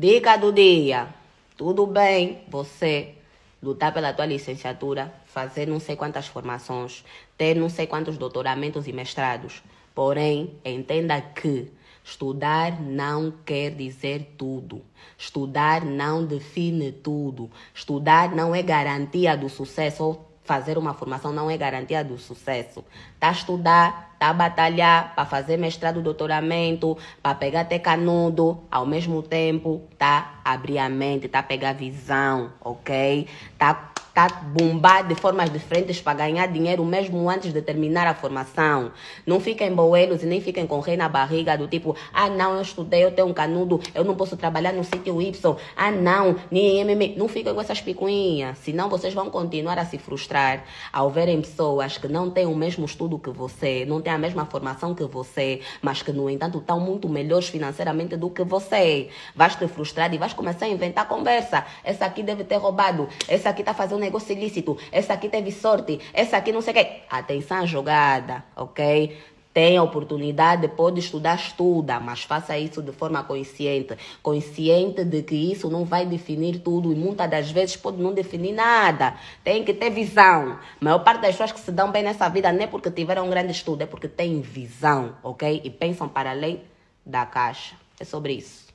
Dica do dia. Tudo bem você lutar pela tua licenciatura, fazer não sei quantas formações, ter não sei quantos doutoramentos e mestrados. Porém, entenda que Estudar não quer dizer tudo. Estudar não define tudo. Estudar não é garantia do sucesso ou fazer uma formação não é garantia do sucesso. tá a estudar, tá a batalhar para fazer mestrado, doutoramento, para pegar até canudo, ao mesmo tempo tá a abrir a mente, tá a pegar visão, ok? tá está bombar de formas diferentes para ganhar dinheiro mesmo antes de terminar a formação. Não fiquem boelos e nem fiquem com rei na barriga do tipo, ah não, eu estudei, eu tenho um canudo, eu não posso trabalhar no sítio Y, ah não, nem MMA. Não fiquem com essas picuinhas, senão vocês vão continuar a se frustrar ao verem pessoas que não têm o mesmo estudo que você, não têm a mesma formação que você, mas que no entanto estão muito melhores financeiramente do que você. Vais te frustrar e vais começar a inventar conversa. Essa aqui deve ter roubado, essa aqui está fazendo negócio ilícito, essa aqui teve sorte, essa aqui não sei o quê. Atenção jogada, ok? tem a oportunidade, pode estudar, estuda, mas faça isso de forma consciente. Consciente de que isso não vai definir tudo e muitas das vezes pode não definir nada. Tem que ter visão. A maior parte das pessoas que se dão bem nessa vida não é porque tiveram um grande estudo, é porque têm visão, ok? E pensam para além da caixa. É sobre isso.